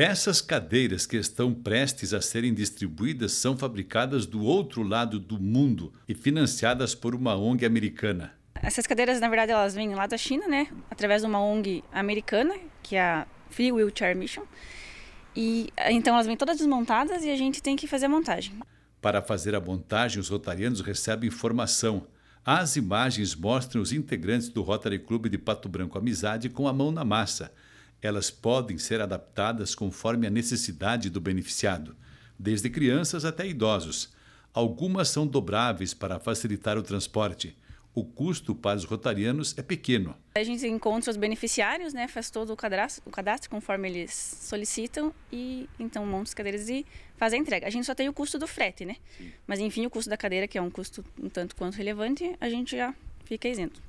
Essas cadeiras que estão prestes a serem distribuídas são fabricadas do outro lado do mundo e financiadas por uma ONG americana. Essas cadeiras, na verdade, elas vêm lá da China, né? Através de uma ONG americana, que é a Free Wheelchair Mission. E então elas vêm todas desmontadas e a gente tem que fazer a montagem. Para fazer a montagem, os rotarianos recebem formação. As imagens mostram os integrantes do Rotary Clube de Pato Branco Amizade com a mão na massa. Elas podem ser adaptadas conforme a necessidade do beneficiado, desde crianças até idosos. Algumas são dobráveis para facilitar o transporte. O custo para os rotarianos é pequeno. A gente encontra os beneficiários, né, faz todo o cadastro, o cadastro conforme eles solicitam e então monta as cadeiras e faz a entrega. A gente só tem o custo do frete, né? Sim. Mas enfim, o custo da cadeira, que é um custo um tanto quanto relevante, a gente já fica isento.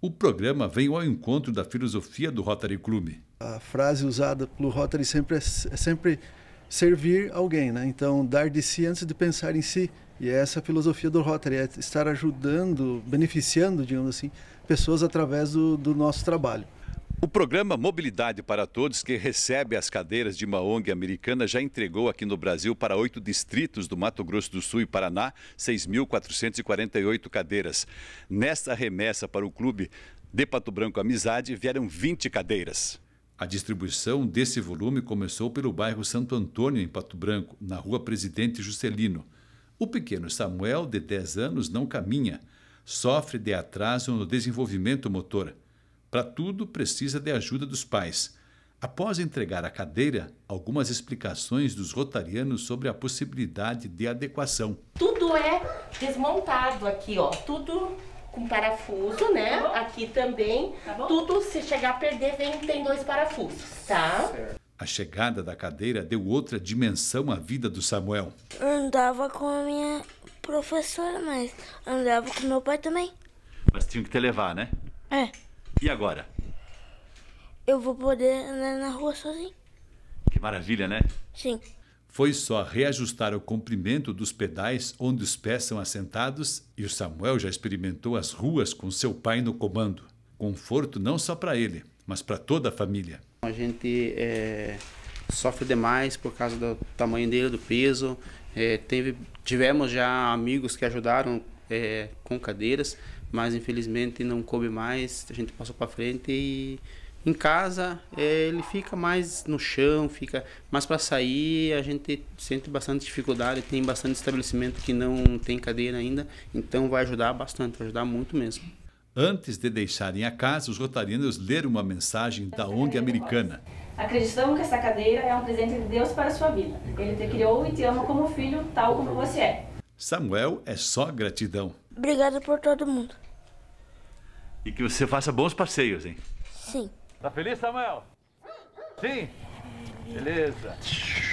O programa veio ao encontro da filosofia do Rotary Clube. A frase usada pelo Rotary sempre é, é sempre servir alguém, né? Então, dar de si antes de pensar em si. E é essa a filosofia do Rotary, é estar ajudando, beneficiando, digamos assim, pessoas através do, do nosso trabalho. O programa Mobilidade para Todos, que recebe as cadeiras de uma ONG americana, já entregou aqui no Brasil para oito distritos do Mato Grosso do Sul e Paraná 6.448 cadeiras. Nesta remessa para o clube de Pato Branco Amizade vieram 20 cadeiras. A distribuição desse volume começou pelo bairro Santo Antônio, em Pato Branco, na rua Presidente Juscelino. O pequeno Samuel, de 10 anos, não caminha, sofre de atraso no desenvolvimento motor. Para tudo, precisa de ajuda dos pais. Após entregar a cadeira, algumas explicações dos rotarianos sobre a possibilidade de adequação. Tudo é desmontado aqui, ó. Tudo com parafuso, né? Tá aqui também. Tá tudo, se chegar a perder, vem, tem dois parafusos, tá? Certo. A chegada da cadeira deu outra dimensão à vida do Samuel. Andava com a minha professora, mas andava com meu pai também. Mas tinha que te levar, né? É. E agora? Eu vou poder andar na rua sozinho. Que maravilha, né? Sim. Foi só reajustar o comprimento dos pedais onde os pés são assentados e o Samuel já experimentou as ruas com seu pai no comando. Conforto não só para ele, mas para toda a família. A gente é, sofre demais por causa do tamanho dele, do peso. É, teve, tivemos já amigos que ajudaram é, com cadeiras, mas infelizmente não coube mais, a gente passou para frente e em casa é, ele fica mais no chão, fica Mas para sair, a gente sente bastante dificuldade, tem bastante estabelecimento que não tem cadeira ainda, então vai ajudar bastante, vai ajudar muito mesmo. Antes de deixarem a casa, os rotarianos leram uma mensagem da ONG americana. Acreditamos que essa cadeira é um presente de Deus para a sua vida. Ele te criou e te ama como filho, tal como você é. Samuel é só gratidão. Obrigado por todo mundo. E que você faça bons passeios, hein? Sim. Tá feliz, Samuel? Sim? Beleza.